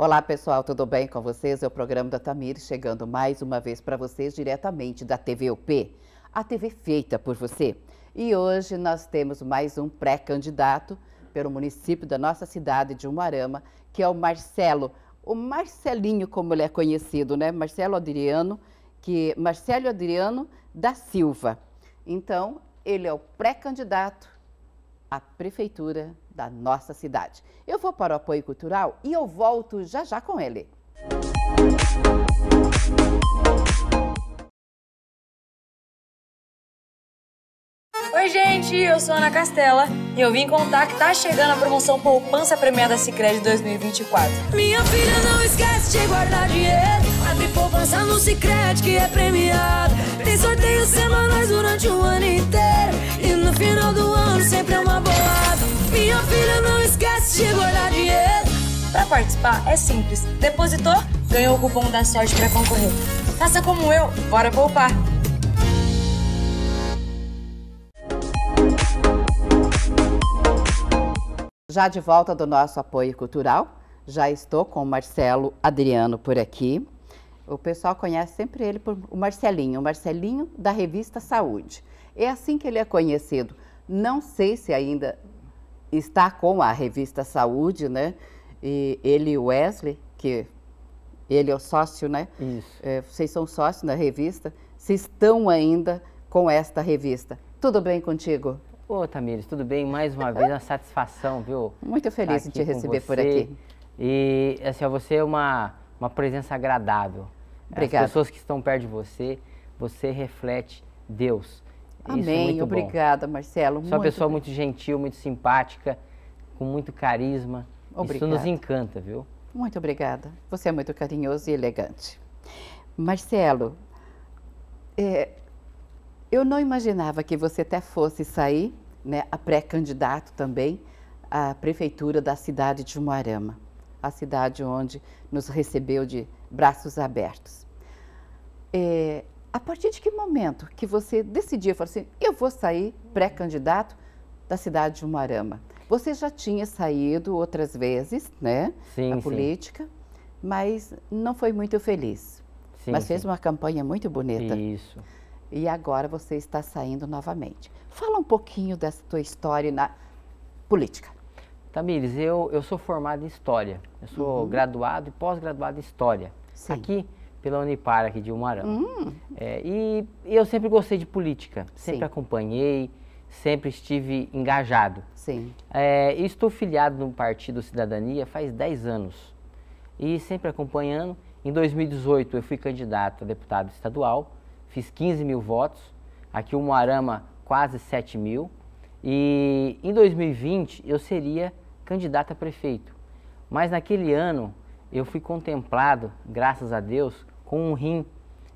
Olá pessoal, tudo bem com vocês? É o programa da Tamir chegando mais uma vez para vocês diretamente da TV UP, a TV feita por você. E hoje nós temos mais um pré-candidato pelo município da nossa cidade de Umarama, que é o Marcelo, o Marcelinho como ele é conhecido, né? Marcelo Adriano, que Marcelo Adriano da Silva. Então, ele é o pré-candidato à prefeitura da nossa cidade. Eu vou para o apoio cultural e eu volto já já com ele. Oi, gente, eu sou Ana Castela e eu vim contar que tá chegando a promoção Poupança Premiada Sicredi 2024. Minha filha não esquece de guardar dinheiro. Abre poupança no Sicredi que é premiado. Tem sorteios semanais durante o ano inteiro. No final do ano sempre é uma bolada. Minha filha não esquece de guardar dinheiro. Para participar é simples. Depositou ganhou o cupom da sorte para concorrer. Faça como eu, bora poupar. Já de volta do nosso apoio cultural, já estou com o Marcelo Adriano por aqui. O pessoal conhece sempre ele por o Marcelinho, o Marcelinho da revista Saúde. É assim que ele é conhecido. Não sei se ainda está com a revista Saúde, né? E ele e Wesley, que ele é o sócio, né? Isso. É, vocês são sócios na revista. Se estão ainda com esta revista. Tudo bem contigo? Ô, Tamires, tudo bem? Mais uma vez, uma satisfação, viu? Muito feliz de te receber por aqui. E, assim, você é uma, uma presença agradável. Obrigada. As pessoas que estão perto de você, você reflete Deus. É Amém. É Obrigada, bom. Marcelo. Você é uma pessoa bem. muito gentil, muito simpática, com muito carisma. Obrigada. Isso nos encanta, viu? Muito obrigada. Você é muito carinhoso e elegante. Marcelo, é, eu não imaginava que você até fosse sair, né, a pré-candidato também, à prefeitura da cidade de Moarama, a cidade onde nos recebeu de braços abertos. É, a partir de que momento que você decidiu falou assim, eu vou sair pré-candidato da cidade de Umarama? Você já tinha saído outras vezes, né, sim, A política, sim. mas não foi muito feliz. Sim, mas fez uma campanha muito bonita. Isso. E agora você está saindo novamente. Fala um pouquinho dessa tua história na política. Tamires, eu, eu sou formado em História. Eu sou uhum. graduado e pós-graduado em História. Aqui pela Unipar aqui de Umarão. Hum. É, e, e, eu sempre gostei de política, sempre Sim. acompanhei, sempre estive engajado. Sim. É, estou filiado no Partido Cidadania faz 10 anos e sempre acompanhando. Em 2018 eu fui candidato a deputado estadual, fiz 15 mil votos, aqui o Moarama quase 7 mil. E em 2020 eu seria candidato a prefeito. Mas naquele ano eu fui contemplado, graças a Deus, com um rim.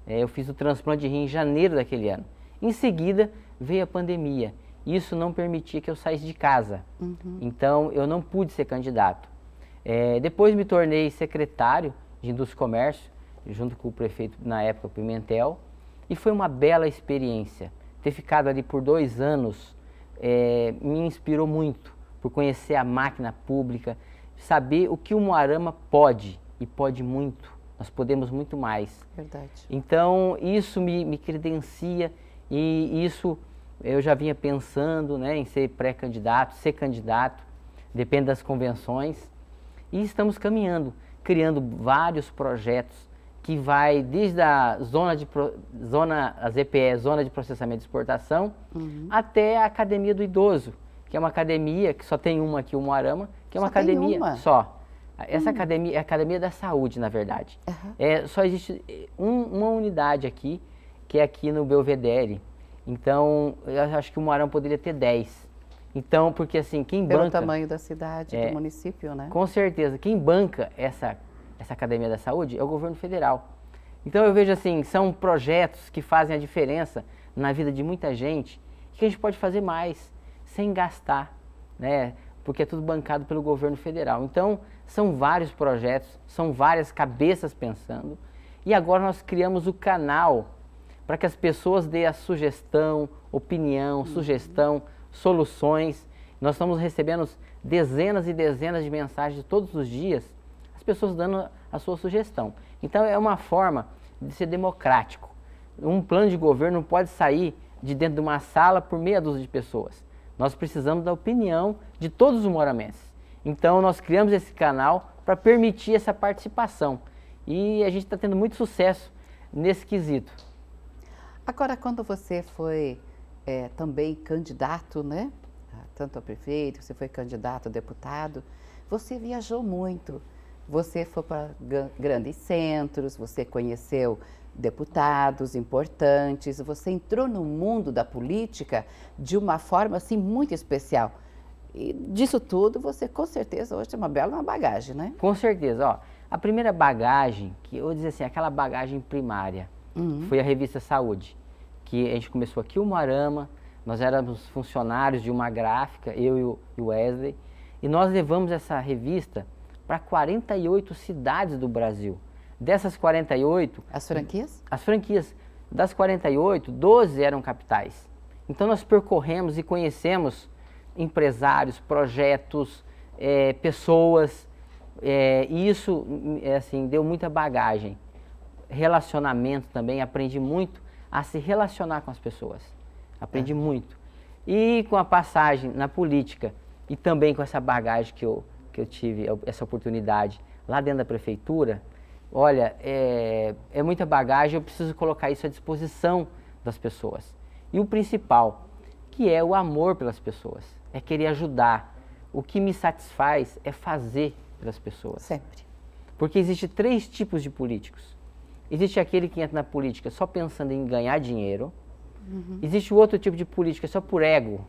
É, eu fiz o transplante de rim em janeiro daquele ano. Em seguida, veio a pandemia. Isso não permitia que eu saísse de casa. Uhum. Então, eu não pude ser candidato. É, depois me tornei secretário de Indústria e Comércio, junto com o prefeito, na época, Pimentel. E foi uma bela experiência. Ter ficado ali por dois anos é, me inspirou muito por conhecer a máquina pública, saber o que o Moarama pode, e pode muito. Nós podemos muito mais. Verdade. Então, isso me, me credencia e isso eu já vinha pensando né, em ser pré-candidato, ser candidato, depende das convenções. E estamos caminhando, criando vários projetos que vai desde a zona de zona as EPE, zona de processamento e exportação, uhum. até a academia do idoso, que é uma academia que só tem uma aqui, o Moarama, que é uma só academia uma. só. Essa hum. academia é a academia da saúde, na verdade. Uhum. É, só existe eh, um, uma unidade aqui, que é aqui no Belvedere. Então, eu acho que o Moarão poderia ter 10. Então, porque assim, quem Pelo banca... Pelo tamanho da cidade, é, do município, né? Com certeza. Quem banca essa, essa academia da saúde é o governo federal. Então, eu vejo assim, são projetos que fazem a diferença na vida de muita gente, que a gente pode fazer mais, sem gastar, né? porque é tudo bancado pelo governo federal. Então, são vários projetos, são várias cabeças pensando, e agora nós criamos o canal para que as pessoas dêem a sugestão, opinião, uhum. sugestão, soluções. Nós estamos recebendo dezenas e dezenas de mensagens todos os dias, as pessoas dando a sua sugestão. Então, é uma forma de ser democrático. Um plano de governo não pode sair de dentro de uma sala por meia dúzia de pessoas. Nós precisamos da opinião de todos os moramenses. Então nós criamos esse canal para permitir essa participação. E a gente está tendo muito sucesso nesse quesito. Agora, quando você foi é, também candidato, né? Tanto a prefeito, você foi candidato a deputado, você viajou muito. Você foi para grandes centros, você conheceu deputados importantes. Você entrou no mundo da política de uma forma assim muito especial. E disso tudo você com certeza hoje tem uma bela uma bagagem, né? Com certeza, ó. A primeira bagagem, que eu vou dizer assim, aquela bagagem primária, uhum. foi a revista Saúde, que a gente começou aqui o Moarama, nós éramos funcionários de uma gráfica, eu e o Wesley, e nós levamos essa revista para 48 cidades do Brasil. Dessas 48. As franquias? As franquias. Das 48, 12 eram capitais. Então nós percorremos e conhecemos empresários, projetos, é, pessoas. É, e isso hum, é, assim, deu muita bagagem. Relacionamento também, aprendi muito a se relacionar com as pessoas. Aprendi é. muito. E com a passagem na política e também com essa bagagem que eu, que eu tive, essa oportunidade lá dentro da prefeitura, olha, é, é muita bagagem, eu preciso colocar isso à disposição das pessoas. E o principal, que é o amor pelas pessoas, é querer ajudar. O que me satisfaz é fazer pelas pessoas. Sempre. Porque existe três tipos de políticos. Existe aquele que entra na política só pensando em ganhar dinheiro. Uhum. Existe o outro tipo de política só por ego.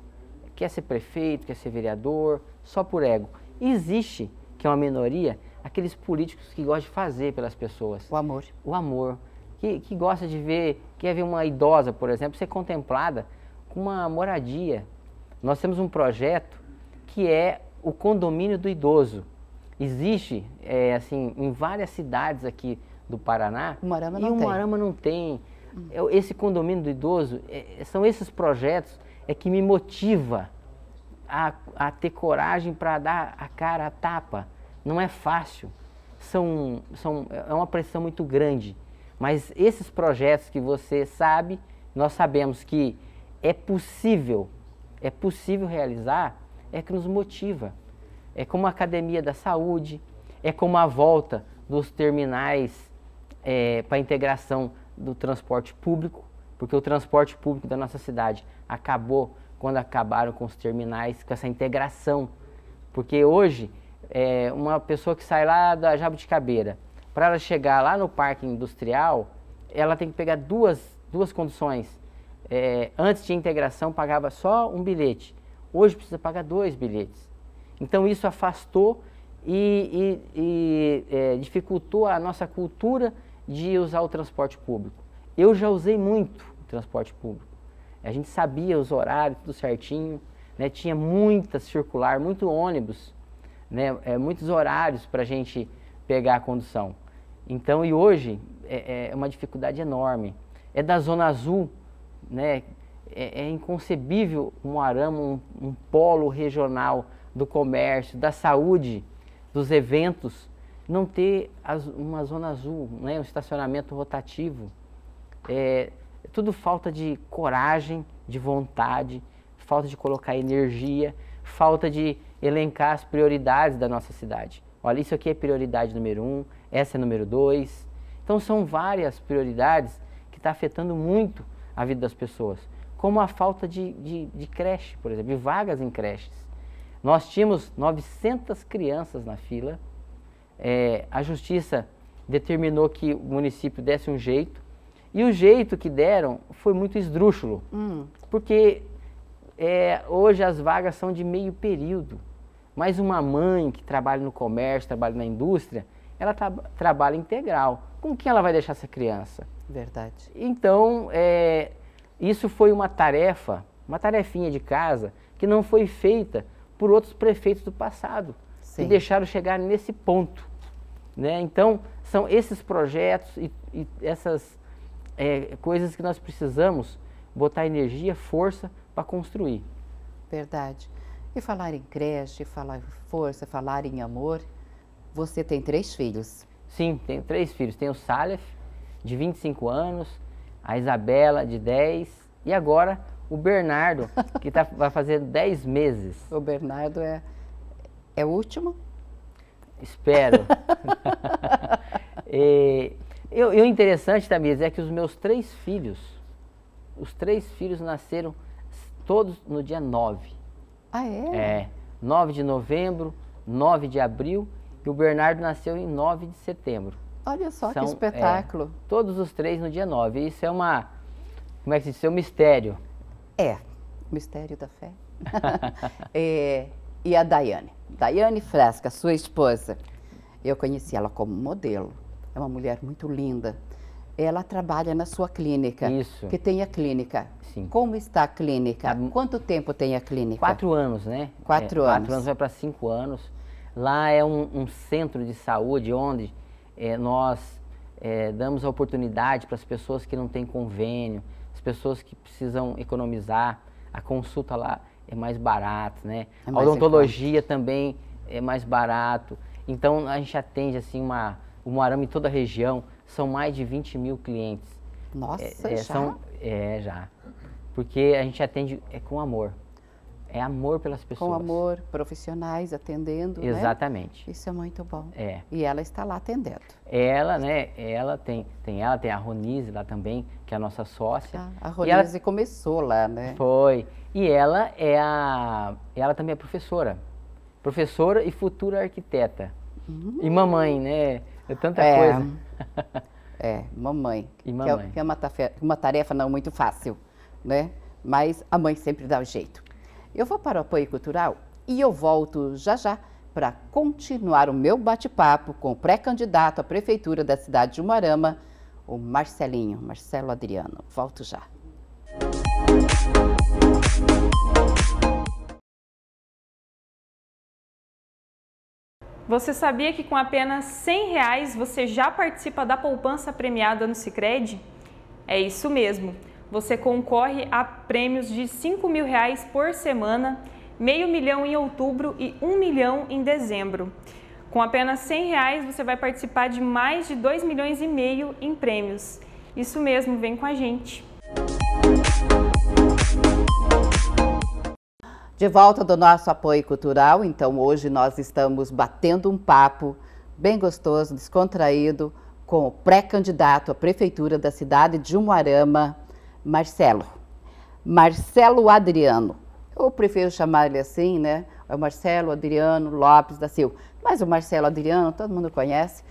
Quer ser prefeito, quer ser vereador, só por ego. existe, que é uma minoria, aqueles políticos que gostam de fazer pelas pessoas. O amor. O amor. Que, que gosta de ver, quer ver uma idosa, por exemplo, ser contemplada com uma moradia. Nós temos um projeto que é o condomínio do idoso. Existe, é, assim, em várias cidades aqui do Paraná. O Marama não e o Marama não tem. Hum. É esse condomínio do idoso, é, são esses projetos é que me motiva a, a ter coragem para dar a cara a tapa não é fácil. São, são, é uma pressão muito grande. Mas esses projetos que você sabe, nós sabemos que é possível, é possível realizar, é que nos motiva. É como a academia da saúde, é como a volta dos terminais é, para a integração do transporte público, porque o transporte público da nossa cidade acabou quando acabaram com os terminais, com essa integração. Porque hoje é, uma pessoa que sai lá da Jabuticabeira, para ela chegar lá no parque industrial, ela tem que pegar duas, duas condições. É, antes de integração pagava só um bilhete, hoje precisa pagar dois bilhetes. Então isso afastou e, e, e é, dificultou a nossa cultura de usar o transporte público. Eu já usei muito o transporte público. A gente sabia os horários, tudo certinho, né? tinha muita circular, muito ônibus né, é, muitos horários para a gente pegar a condução. Então, e hoje é, é, uma dificuldade enorme. É da Zona Azul, né, é, é inconcebível um arama, um, um polo regional do comércio, da saúde, dos eventos, não ter as, uma Zona Azul, né, um estacionamento rotativo. É, é tudo falta de coragem, de vontade, falta de colocar energia, falta de elencar as prioridades da nossa cidade. Olha, isso aqui é prioridade número um, essa é número dois. Então são várias prioridades que está afetando muito a vida das pessoas, como a falta de, de, de creche, por exemplo, de vagas em creches. Nós tínhamos 900 crianças na fila. É, a justiça determinou que o município desse um jeito. E o jeito que deram foi muito esdrúxulo. Hum. Porque é, hoje as vagas são de meio período. Mas uma mãe que trabalha no comércio, trabalha na indústria, ela tá, trabalha integral. Com quem ela vai deixar essa criança? Verdade. Então, é, isso foi uma tarefa, uma tarefinha de casa, que não foi feita por outros prefeitos do passado. Sim. E deixaram chegar nesse ponto. Né? Então, são esses projetos e, e essas é, coisas que nós precisamos botar energia, força para construir. Verdade. E falar em creche, falar em força, falar em amor. Você tem três filhos? Sim, tenho três filhos. Tenho o Salef, de 25 anos, a Isabela, de 10, e agora o Bernardo, que tá, vai fazer 10 meses. O Bernardo é, é o último? Espero. e, eu, eu interessante, Tamires, é que os meus três filhos, os três filhos nasceram todos no dia 9. Ah, é? É. 9 de novembro, 9 de abril e o Bernardo nasceu em 9 de setembro. Olha só São, que é, espetáculo. É, todos os três no dia 9. Isso é uma, como é que se diz, é um mistério. É, mistério da fé. é, e a Daiane. Daiane Fresca, sua esposa. Eu conheci ela como modelo. É uma mulher muito linda ela trabalha na sua clínica. Isso. Que tem a clínica. Sim. Como está a clínica? Tá Quanto tempo tem a clínica? Quatro anos, né? Quatro é, anos. Quatro anos vai para cinco anos. Lá é um, um centro de saúde onde é, nós é, damos a oportunidade para as pessoas que não têm convênio, as pessoas que precisam economizar. A consulta lá é mais barata, né? É a odontologia também é mais barato. Então a gente atende assim uma, o Moarama em toda a região são mais de 20 mil clientes. Nossa, é, é, já? São, é, já. Porque a gente atende é, com amor. É amor pelas pessoas. Com amor, profissionais atendendo, né? Exatamente. Né? Isso é muito bom. É. E ela está lá atendendo. Ela, né? Ela tem, tem ela, tem a Ronise lá também, que é a nossa sócia. Ah, a Ronise ela... começou lá, né? Foi. E ela é a... Ela também é professora. Professora e futura arquiteta. Uhum. E mamãe, né? É tanta é. coisa. É, mamãe. E é mamãe. Que é, uma, uma tarefa não muito fácil, né? Mas a mãe sempre dá o um jeito. Eu vou para o apoio cultural e eu volto já já para continuar o meu bate-papo com o pré-candidato à prefeitura da cidade de Umarama, o Marcelinho, Marcelo Adriano. Volto já. Música Você sabia que com apenas 100 reais você já participa da poupança premiada no Sicredi? É isso mesmo. Você concorre a prêmios de 5 mil reais por semana, meio milhão em outubro e 1 um milhão em dezembro. Com apenas 100 reais você vai participar de mais de 2 milhões e meio em prêmios. Isso mesmo, vem com a gente. De volta do nosso apoio cultural, então hoje nós estamos batendo um papo bem gostoso, descontraído, com o pré-candidato à prefeitura da cidade de Umuarama, Marcelo. Marcelo Adriano. Eu prefiro chamar ele assim, né? É o Marcelo Adriano Lopes da Silva. Mas o Marcelo Adriano, todo mundo conhece.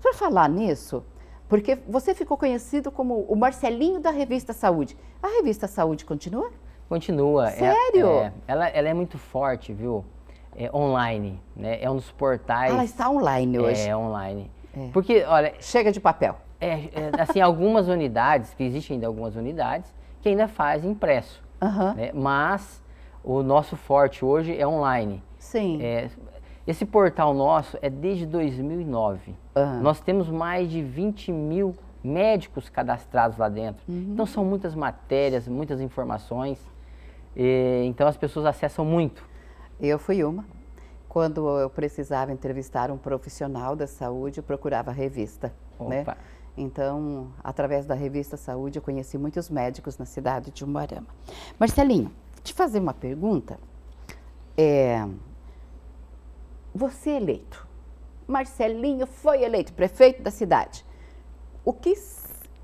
Para falar nisso, porque você ficou conhecido como o Marcelinho da Revista Saúde. A Revista Saúde continua? Continua. É Sério? É, ela, ela é muito forte, viu? É online, né? É um dos portais. Ela ah, está online é, hoje. É, online. É. Porque, olha. Chega de papel. É, é assim, algumas unidades, que existem ainda algumas unidades, que ainda fazem impresso. Né? Mas o nosso forte hoje é online. Sim. É, esse portal nosso é desde 2009. Nós temos mais de 20 mil médicos cadastrados lá dentro. Uhum. Então são muitas matérias, muitas informações. E, então as pessoas acessam muito. Eu fui uma. Quando eu precisava entrevistar um profissional da saúde, eu procurava a revista. Né? Opa. Né? Então, através da revista Saúde, eu conheci muitos médicos na cidade de Umarama. Marcelinho, te fazer uma pergunta. É, você é eleito, Marcelinho foi eleito prefeito da cidade. O que,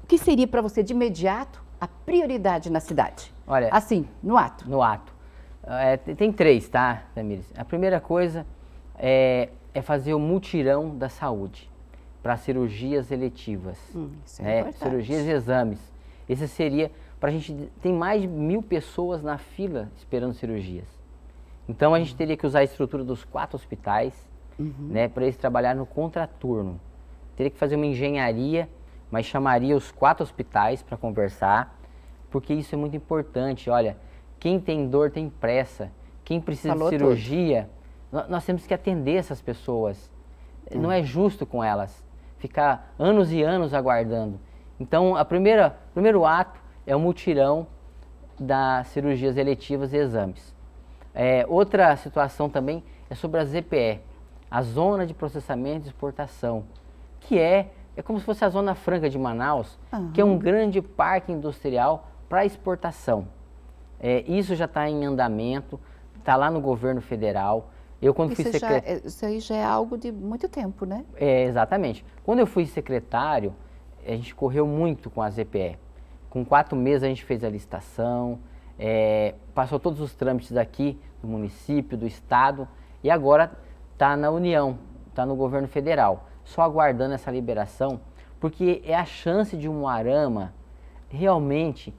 o que seria para você de imediato a prioridade na cidade? Olha, assim, no ato. No ato. É, tem três, tá, Tamires? A primeira coisa é, é fazer o mutirão da saúde para cirurgias eletivas. Hum, isso é né? é importante. Cirurgias e exames. Esse seria para a gente tem mais de mil pessoas na fila esperando cirurgias. Então a gente hum. teria que usar a estrutura dos quatro hospitais, uhum. né, para eles trabalhar no contraturno. Teria que fazer uma engenharia, mas chamaria os quatro hospitais para conversar porque isso é muito importante. Olha, quem tem dor tem pressa, quem precisa Falou de cirurgia, tudo. nós temos que atender essas pessoas. Hum. Não é justo com elas ficar anos e anos aguardando. Então, a primeira primeiro ato é o mutirão das cirurgias eletivas e exames. É, outra situação também é sobre a ZPE, a Zona de Processamento e Exportação, que é, é como se fosse a Zona Franca de Manaus, uhum. que é um grande parque industrial para exportação. É, isso já está em andamento, está lá no governo federal. Eu quando isso fui secretário. É, isso aí já é algo de muito tempo, né? É, exatamente. Quando eu fui secretário, a gente correu muito com a ZPE. Com quatro meses a gente fez a licitação, é, passou todos os trâmites aqui do município, do estado e agora está na União, está no governo federal, só aguardando essa liberação, porque é a chance de um arama realmente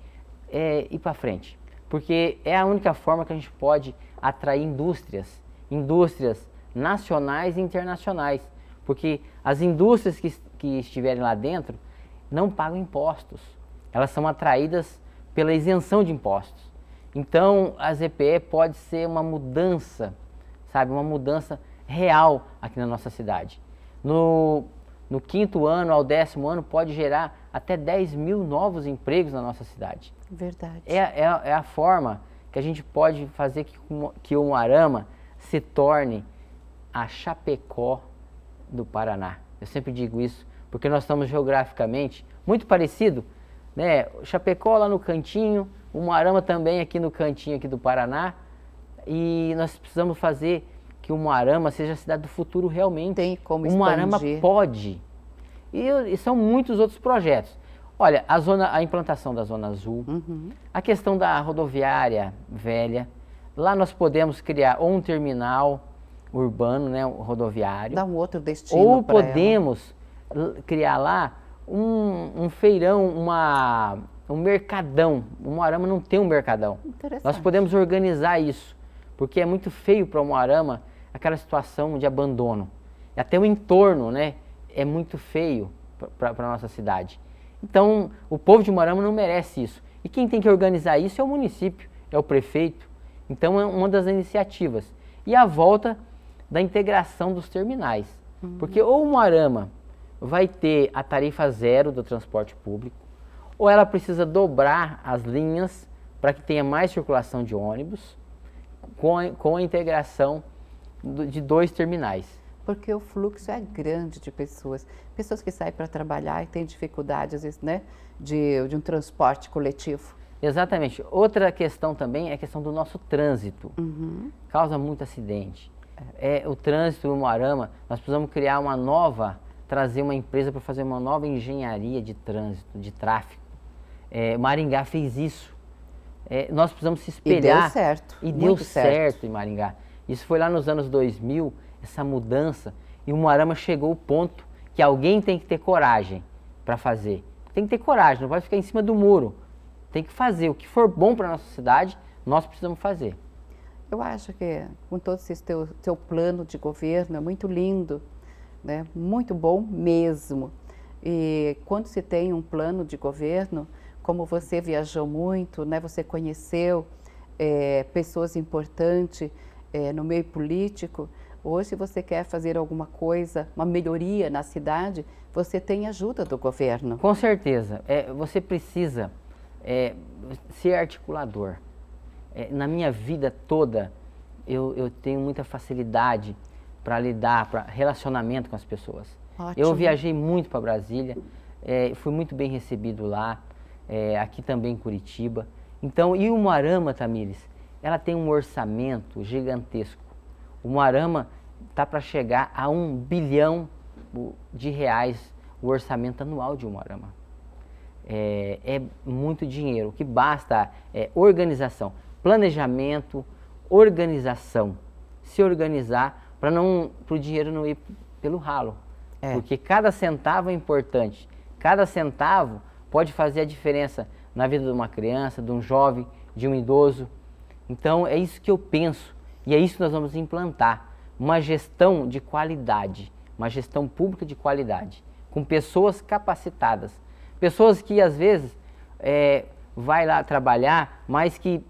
é, ir para frente, porque é a única forma que a gente pode atrair indústrias, indústrias nacionais e internacionais, porque as indústrias que, que estiverem lá dentro não pagam impostos, elas são atraídas pela isenção de impostos. Então, a ZPE pode ser uma mudança, sabe, uma mudança real aqui na nossa cidade. No, no quinto ano ao décimo ano pode gerar até 10 mil novos empregos na nossa cidade. Verdade. É, é, é a forma que a gente pode fazer que, que o Moarama se torne a Chapecó do Paraná. Eu sempre digo isso, porque nós estamos geograficamente muito parecido, né? Chapecó lá no cantinho, o Moarama também aqui no cantinho aqui do Paraná, e nós precisamos fazer que o Moarama seja a cidade do futuro realmente. Tem como expandir. O Moarama pode e, e são muitos outros projetos. Olha, a, zona, a implantação da Zona Azul, uhum. a questão da rodoviária velha. Lá nós podemos criar ou um terminal urbano, né, um rodoviário. Dar um outro destino Ou podemos ela. criar lá um, um feirão, uma, um mercadão. O Moarama não tem um mercadão. Nós podemos organizar isso, porque é muito feio para o Moarama aquela situação de abandono. Até o entorno, né? é muito feio para a nossa cidade. Então, o povo de Moarama não merece isso. E quem tem que organizar isso é o município, é o prefeito. Então, é uma das iniciativas. E a volta da integração dos terminais. Uhum. Porque ou Moarama vai ter a tarifa zero do transporte público, ou ela precisa dobrar as linhas para que tenha mais circulação de ônibus, com a, com a integração do, de dois terminais porque o fluxo é grande de pessoas. Pessoas que saem para trabalhar e têm dificuldade, às vezes, né, de, de um transporte coletivo. Exatamente. Outra questão também é a questão do nosso trânsito. Uhum. Causa muito acidente. É, o trânsito em Moarama, nós precisamos criar uma nova, trazer uma empresa para fazer uma nova engenharia de trânsito, de tráfego. É, Maringá fez isso. É, nós precisamos se espelhar. E deu certo. E deu certo. certo em Maringá. Isso foi lá nos anos 2000 essa mudança. E o Moarama chegou ao ponto que alguém tem que ter coragem para fazer. Tem que ter coragem, não pode ficar em cima do muro. Tem que fazer. O que for bom para a nossa cidade, nós precisamos fazer. Eu acho que com todo esse teu, teu plano de governo é muito lindo, né? muito bom mesmo. E quando se tem um plano de governo, como você viajou muito, né? você conheceu é, pessoas importantes é, no meio político, Hoje, se você quer fazer alguma coisa, uma melhoria na cidade, você tem ajuda do governo. Com certeza. É, você precisa é, ser articulador. É, na minha vida toda, eu, eu tenho muita facilidade para lidar, para relacionamento com as pessoas. Ótimo. Eu viajei muito para Brasília, é, fui muito bem recebido lá, é, aqui também em Curitiba. Então, e o Moarama, Tamires, ela tem um orçamento gigantesco. O Moarama está para chegar a um bilhão de reais o orçamento anual de uma Arama. É, é, muito dinheiro. O que basta é organização, planejamento, organização. Se organizar para não o dinheiro não ir pelo ralo. É. Porque cada centavo é importante. Cada centavo pode fazer a diferença na vida de uma criança, de um jovem, de um idoso. Então é isso que eu penso e é isso que nós vamos implantar uma gestão de qualidade, uma gestão pública de qualidade, com pessoas capacitadas, pessoas que às vezes é, vai lá trabalhar, mas que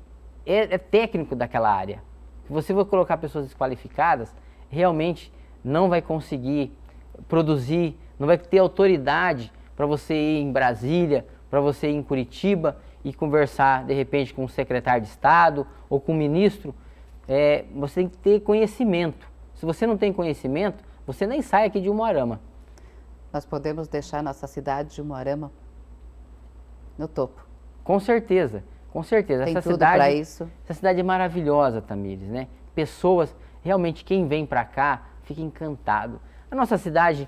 é, é técnico daquela área. Se você for colocar pessoas desqualificadas, realmente não vai conseguir produzir, não vai ter autoridade para você ir em Brasília, para você ir em Curitiba e conversar de repente com o um secretário de Estado ou com o um ministro. É, você tem que ter conhecimento. Se você não tem conhecimento, você nem sai aqui de Umuarama. Nós podemos deixar nossa cidade de Umuarama no topo. Com certeza, com certeza. Tem essa tudo para isso. Essa cidade é maravilhosa, Tamires, né? Pessoas, realmente quem vem para cá fica encantado. A nossa cidade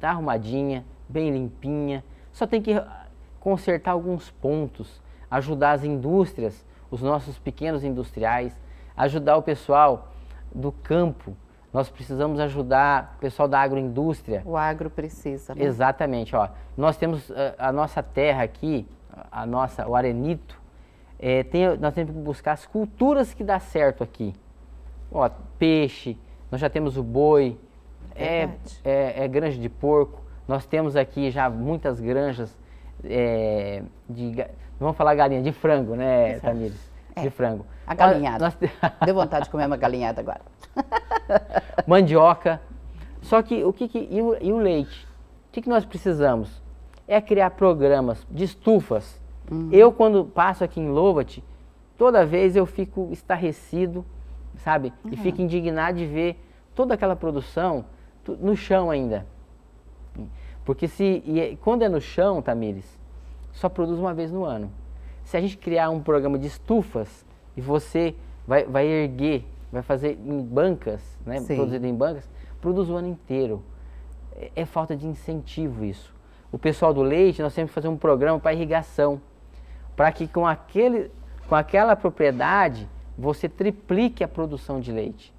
tá arrumadinha, bem limpinha, só tem que ah, consertar alguns pontos, ajudar as indústrias, os nossos pequenos industriais, ajudar o pessoal do campo, nós precisamos ajudar o pessoal da agroindústria. O agro precisa. Né? Exatamente. Ó, nós temos a, eh, a nossa terra aqui, a nossa, o arenito, é, tem, nós temos que buscar as culturas que dá certo aqui. Ó, peixe, nós já temos o boi, é, é, é, granja de porco, nós temos aqui já muitas granjas eh, de, vamos falar galinha, de frango, né, Tamires? É. De frango. A galinhada. Nós... Deu vontade de comer uma galinhada agora. Mandioca. Só que o que, que e, o, e, o, leite? O que, que nós precisamos? É criar programas de estufas. Uhum. Eu, quando passo aqui em Lovat, toda vez eu fico estarrecido, sabe? Uhum. E fico indignado de ver toda aquela produção no chão ainda. Porque se e, é, quando é no chão, Tamires, só produz uma vez no ano. Se a gente criar um programa de estufas, e você vai, vai erguer, vai fazer em bancas, né? Sim. Produzido em bancas, produz o ano inteiro. É, é falta de incentivo isso. O pessoal do leite, nós temos que fazer um programa para irrigação, para que com, aquele, com aquela propriedade você triplique a produção de leite.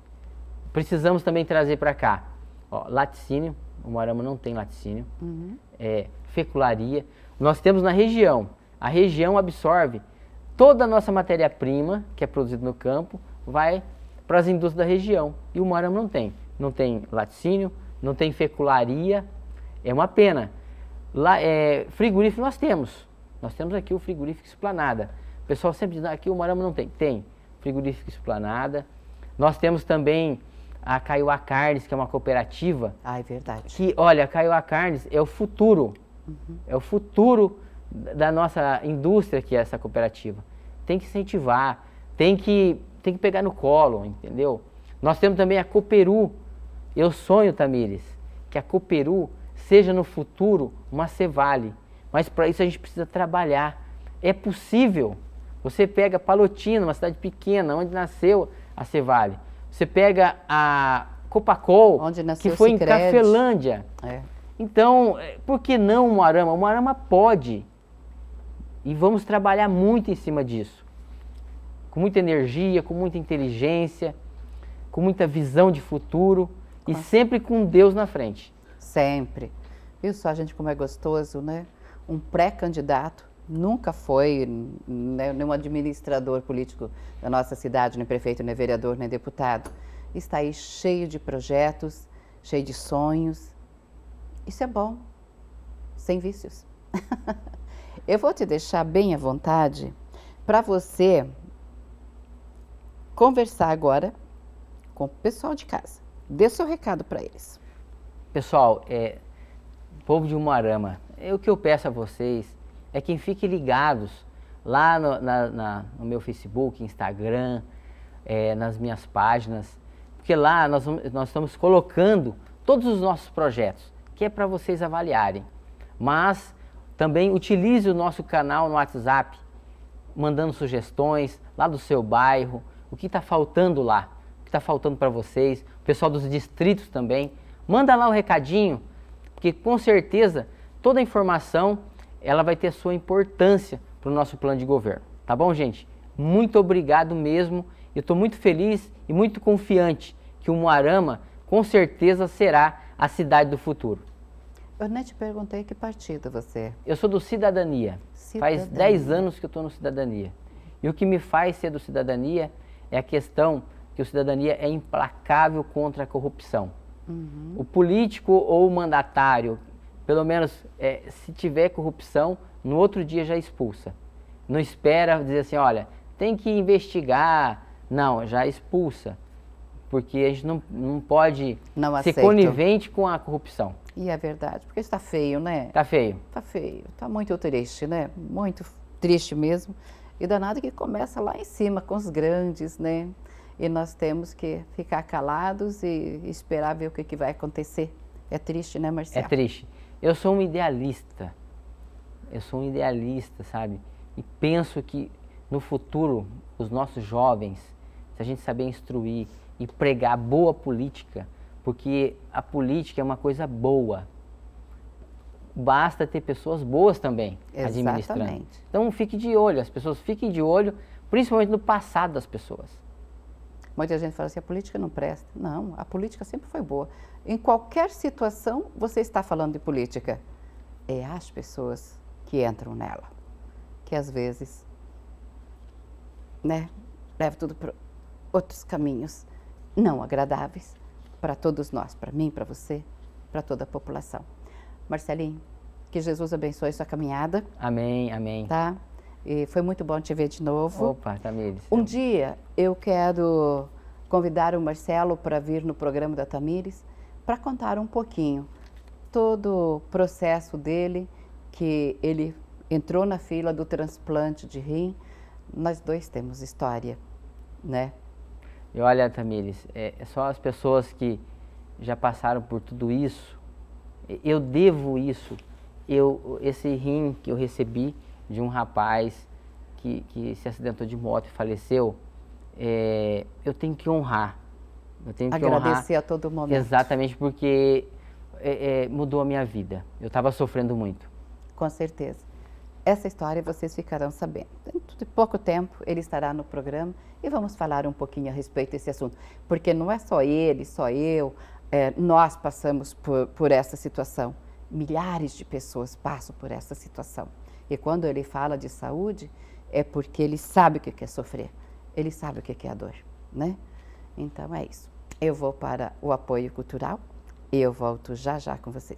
Precisamos também trazer para cá ó, laticínio, o Moarama não tem laticínio, uhum. é, fecularia. Nós temos na região, a região absorve toda a nossa matéria-prima, que é produzida no campo, vai para as indústrias da região. E o Moarama não tem. Não tem laticínio, não tem fecularia. É uma pena. Lá, é, frigorífico nós temos. Nós temos aqui o frigorífico esplanada. O pessoal sempre diz, ah, aqui o Moarama não tem. Tem frigorífico esplanada. Nós temos também a Caiuá Carnes, que é uma cooperativa. Ah, é verdade. Que, olha, a Caiuá Carnes é o futuro. Uhum. É o futuro da nossa indústria que é essa cooperativa tem que incentivar, tem que, tem que pegar no colo, entendeu? Nós temos também a Coperu. Eu sonho, Tamires, que a Coperu seja no futuro uma Cevale. Mas para isso a gente precisa trabalhar. É possível. Você pega Palotina, uma cidade pequena, onde nasceu a Cevale. Você pega a Copacol, que foi Cicred. em Cafelândia. É. Então, eh, por que não Moarama? Moarama pode. E vamos trabalhar muito em cima disso. Com muita energia, com muita inteligência, com muita visão de futuro e sempre com Deus na frente. Sempre. Viu só, gente, como é gostoso, né? Um pré-candidato nunca foi né, nenhum administrador político da nossa cidade, nem prefeito, nem vereador, nem deputado. Está aí cheio de projetos, cheio de sonhos. Isso é bom, sem vícios. Eu vou te deixar bem à vontade para você conversar agora com o pessoal de casa. Dê seu recado para eles. Pessoal, é, povo de Moarama, é o que eu peço a vocês é que fiquem ligados lá no, na, na, no meu Facebook, Instagram, é, nas minhas páginas, porque lá nós, nós estamos colocando todos os nossos projetos, que é para vocês avaliarem. Mas também utilize o nosso canal no WhatsApp, mandando sugestões lá do seu bairro, o que está faltando lá, o que está faltando para vocês, o pessoal dos distritos também. Manda lá o recadinho, porque com certeza toda a informação ela vai ter sua importância para o nosso plano de governo. Tá bom, gente? Muito obrigado mesmo. Eu estou muito feliz e muito confiante que o Moarama com certeza será a cidade do futuro. Eu nem te perguntei que partido você é. Eu sou do Cidadania. Cidadania. Faz 10 anos que eu estou no Cidadania. E o que me faz ser do Cidadania é a questão que o Cidadania é implacável contra a corrupção. Uhum. O político ou o mandatário, pelo menos é, se tiver corrupção, no outro dia já expulsa. Não espera dizer assim, olha, tem que investigar. Não, já expulsa porque a gente não, não pode não ser conivente com a corrupção. E é verdade, porque está feio, né? Está feio. Está feio, está muito triste, né? Muito triste mesmo. E danado que começa lá em cima, com os grandes, né? E nós temos que ficar calados e esperar ver o que, que vai acontecer. É triste, né, Marcelo? É triste. Eu sou um idealista. Eu sou um idealista, sabe? E penso que no futuro, os nossos jovens, se a gente saber instruir, e pregar boa política, porque a política é uma coisa boa. Basta ter pessoas boas também Exatamente. administrando. Então fique de olho, as pessoas fiquem de olho, principalmente no passado das pessoas. Muita gente fala assim, a política não presta. Não, a política sempre foi boa. Em qualquer situação, você está falando de política. É as pessoas que entram nela, que às vezes, né, leva tudo para outros caminhos não agradáveis para todos nós, para mim, para você, para toda a população. Marcelinho, que Jesus abençoe sua caminhada. Amém, amém. Tá? E foi muito bom te ver de novo. Opa, Tamires. Um é dia eu quero convidar o Marcelo para vir no programa da Tamires para contar um pouquinho todo o processo dele, que ele entrou na fila do transplante de rim. Nós dois temos história, né? E olha, Tamires, é, é só as pessoas que já passaram por tudo isso, eu devo isso. Eu, esse rim que eu recebi de um rapaz que, que se acidentou de moto e faleceu, é, eu tenho que honrar. Eu tenho Agradecer que Agradecer honrar, a todo momento. Exatamente, porque é, é, mudou a minha vida. Eu estava sofrendo muito. Com certeza. Essa história vocês ficarão sabendo. Dentro de pouco tempo ele estará no programa e vamos falar um pouquinho a respeito desse assunto, porque não é só ele, só eu, é, nós passamos por, por essa situação. Milhares de pessoas passam por essa situação. E quando ele fala de saúde, é porque ele sabe o que é sofrer, ele sabe o que é a dor, né? Então é isso. Eu vou para o apoio cultural e eu volto já já com vocês.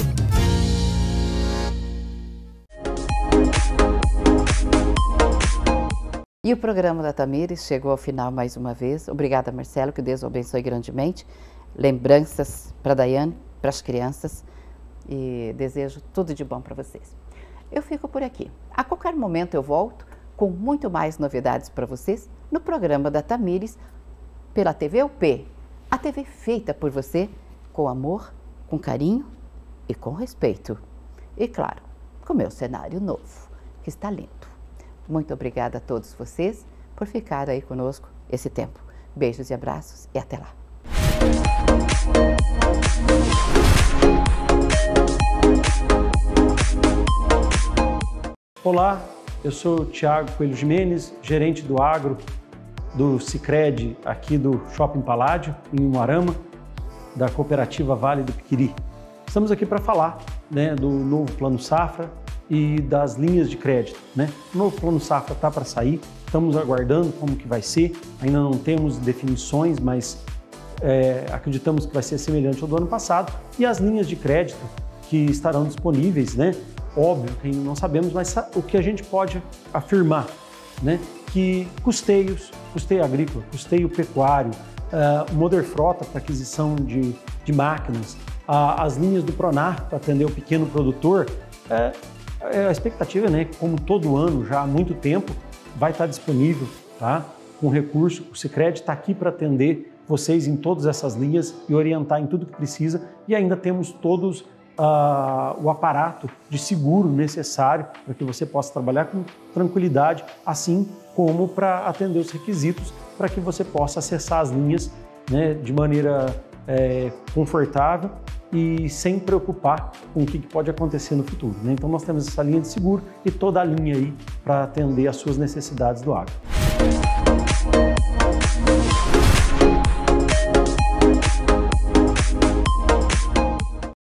E o programa da Tamires chegou ao final mais uma vez. Obrigada, Marcelo, que Deus o abençoe grandemente. Lembranças para Daiane, para as crianças e desejo tudo de bom para vocês. Eu fico por aqui. A qualquer momento eu volto com muito mais novidades para vocês no programa da Tamires pela TV UP, a TV feita por você com amor, com carinho e com respeito. E claro, com meu cenário novo, que está lindo. Muito obrigada a todos vocês por ficar aí conosco esse tempo. Beijos e abraços e até lá. Olá, eu sou o Tiago Coelho Jimenez, gerente do agro do Cicred aqui do Shopping Paládio, em Umarama, da cooperativa Vale do Piquiri. Estamos aqui para falar né, do novo Plano Safra, e das linhas de crédito. Né? O novo plano safra está para sair, estamos aguardando como que vai ser, ainda não temos definições, mas é, acreditamos que vai ser semelhante ao do ano passado, e as linhas de crédito que estarão disponíveis, né? óbvio que ainda não sabemos, mas o que a gente pode afirmar, né? que custeios, custeio agrícola, custeio pecuário, uh, Moder Frota para aquisição de, de máquinas, uh, as linhas do Pronar para atender o pequeno produtor, uh, é, a expectativa, é, né, como todo ano, já há muito tempo, vai estar disponível, tá? Um recurso, o Cicred está aqui para atender vocês em todas essas linhas e orientar em tudo que precisa. E ainda temos todos uh, o aparato de seguro necessário para que você possa trabalhar com tranquilidade, assim como para atender os requisitos para que você possa acessar as linhas né, de maneira é, confortável e sem preocupar com o que pode acontecer no futuro. Né? Então nós temos essa linha de seguro e toda a linha aí para atender às suas necessidades do agro.